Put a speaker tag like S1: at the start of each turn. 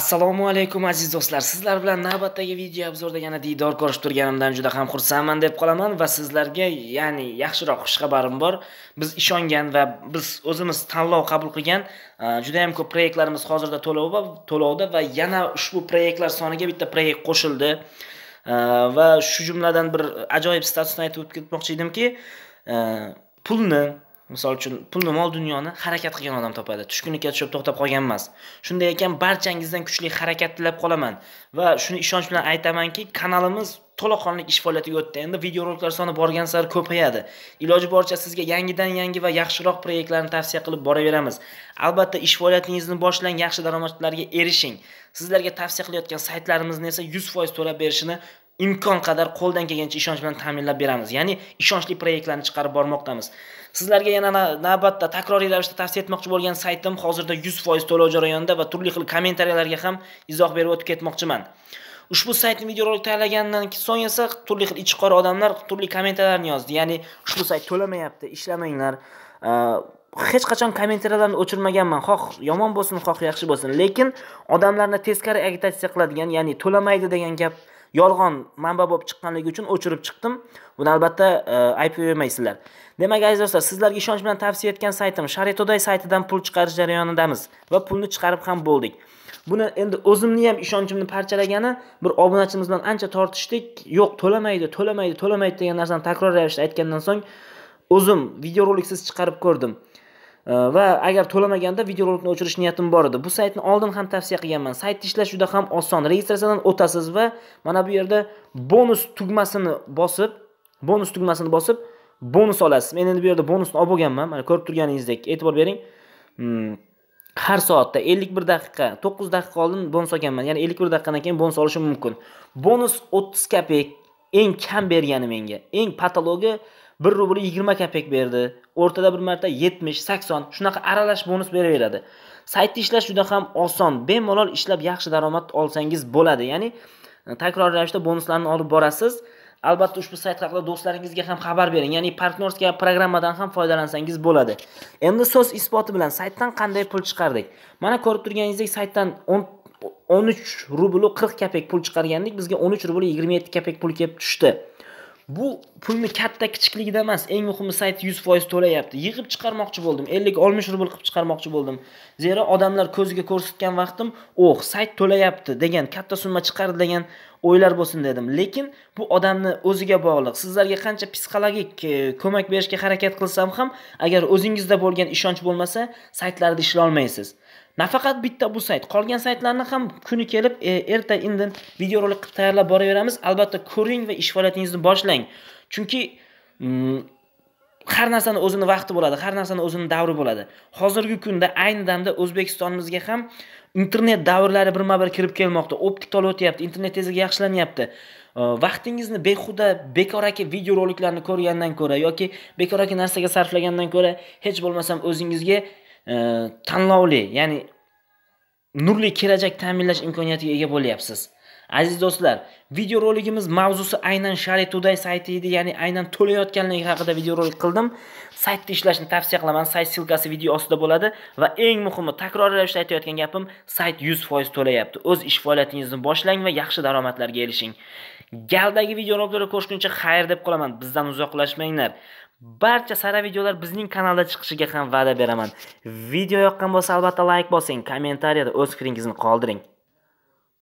S1: assalomu alaykum aziz do'stlar sizlar bilan navbatdagi video obzorda yana diydor ko'rishib turganimdan juda ham xursandman deb qolaman va sizlarga ya'ni yaxshiroq xushxabarim bor biz ishongan va biz o'zimiz tanlov qabul qilgan juda ham ko'p proyektlarimiz hozirda to'lovda to'lovda va yana ushbu proyektlar soniga bitta proyekt qo'shildi va shu jumladan bir ajoyib statusni aytib o'tib ketmoqchi edimki pulni misol uchun pulni mol dunyoni harakat qilgan odam topadi tushkunlikka tushib to'xtab qolgan emas shunday ekan barchangizdan kuchli harakat tilab qolaman va shuni ishonch bilan aytamanki kanalimiz to'laqonli ish faoliyatiga o'tdi endi videoroliklar soni borgan sari ko'payadi iloji boricha sizga yangidan yangi va yaxshiroq proyektlarni tavsiya qilib boraveramiz albatta ish faoliyatingizni boshlang yaxshi daromadlarga erishing sizlarga tavsiya qilayotgan saytlarimizni esa yuz foiz to'lab berishini imkon qadar qo'ldan kelgancha ishonch bilan ta'minlab beramiz ya'ni ishonchli proyektlarni chiqarib bormoqdamiz sizlarga yana navbatda takroriy ravishda tavsiya etmoqchi bo'lgan saytim hozirda 100% to'lov jarayonida va turli xil kommentariyalarga ham izoh berib o'tib ketmoqchiman ushbu saytni videorolik tayyorlagandan so'ng esa turli xil qora odamlar turli kommentariyalarni yozdi ya'ni ushbu sayt to'lamayapti ishlamanglar hech qachon kommentariyalarni o'chirmaganman xoh yomon bo'lsin xoh yaxshi bo'lsin lekin odamlarni teskari agitatsiya qiladigan ya'ni to'lamaydi degan gap yolg'on manba bo'lib chiqqanligi uchun o'chirib chiqdim buni albatta e, ayb qo'ymaysizlar demak aziz do'stlar sizlarga ishonch bilan tavsiya etgan saytim sharitoday saytidan pul chiqarish jarayonidamiz va pulni chiqarib ham bo'ldik buni endi o'zimni ham ishonchimni parchalagani bir obunachimiz bilan ancha tortishdik yo'q to'lamaydi to'lamaydi to'lamaydi degan narsani takror ravishda aytgandan so'ng o'zim videorolik siz chiqarib ko'rdim Э, va agar to'lamaganda videorolikni o'chirish niyatim bor edi bu saytni oldin ham tavsiya qilganman saytni ishlash juda ham oson registratsiyadan o'tasiz va mana bu yerda bonus tugmasini bosib bonus tugmasini bosib bonus olasiz men endi bu yerda bonusni olib bo'lganman mana ko'rib turganingizdek e'tibor bering hmm, har soatda 51 daqiqa 9 daqiqa oldin bonus olganman ya'ni 51 daqiqadan keyin bonus olishim mumkin bonus 30 kopeyk eng kam bergani menga eng patologi 1 rubl 20 kopek berdi. O'rtada bir marta 70, 80 shunaqa aralash bonus beraveradi. saytni ishlash juda ham oson. Bemalol ishlab yaxshi daromad olsangiz bo'ladi. Ya'ni e, takror ravishda bonuslarni olib borasiz. Albatta ushbu sayt haqida do'stlaringizga ham xabar bering. Ya'ni partnerskiy programmadan ham foydalansangiz bo'ladi. Endi so'z isboti bilan saytdan qanday pul chiqardik? Mana ko'rib turganingizdek saytdan o'n 13 rubl 40 kopek pul chiqargandik. Bizga 13 rubl 27 kopek pul kelib tushdi. bu pulni katta kichikligida emas eng muhimi sayt yuz foiz to'layapti yig'ib chiqarmoqchi bo'ldim ellik oltmish rubl qilib chiqarmoqchi bo'ldim zero odamlar ko'ziga ko'rsatgan vaqtim oh sayt to'layapti degan katta summa chiqardi degan o'ylar bo'lsin dedim lekin bu odamni o'ziga bog'liq sizlarga qancha psixologik e, ko'mak berishga harakat qilsam ham agar o'zingizda bo'lgan ishonch bo'lmasa saytlarda ishlolmaysiz nafaqat bitta bu sayt qolgan saytlarni ham kuni kelib e, erta indin videorolik qilib tayyorlab boraveramiz albatta ko'ring va ish faoliyatingizni boshlang chunki mm, har narsani o'zini vaqti bo'ladi har narsani o'zini davri bo'ladi hozirgi kunda ayni damda o'zbekistonimizga ham internet davrlari birma bir kirib kelmoqda optik tol o'tyapti internet tezligi yaxshilanyapti vaqtingizni behuda bekoraki videoroliklarni ko'rgandan ko'ra yoki bekoraki narsaga sarflagandan ko'ra hech bo'lmasam o'zingizga Э, tanlovli ya'ni nurli kelajak ta'minlash imkoniyatiga ega bo'lyapsiz aziz do'stlar videorolikimiz mavzusi aynan shari today sayti edi ya'ni aynan to'layotganligi haqida videorolik qildim saytda ishlashni tavsiya qilaman sayt ssilkasi video ostida bo'ladi va eng muhimi takror ravishda aytayotgan gapim sayt yuz foiz to'layapti o'z ish faoliyatingizni boshlang va yaxshi daromadlarga erishing galdagi videoroliklarni ko'rishguncha xayr deb qolaman bizdan uzoqlashmanglar barcha sara videolar bizning kanalda chiqishiga ham va'da beraman video yoqqan bo'lsa albatta layk like bosing kommentariyada o'z fikringizni qoldiring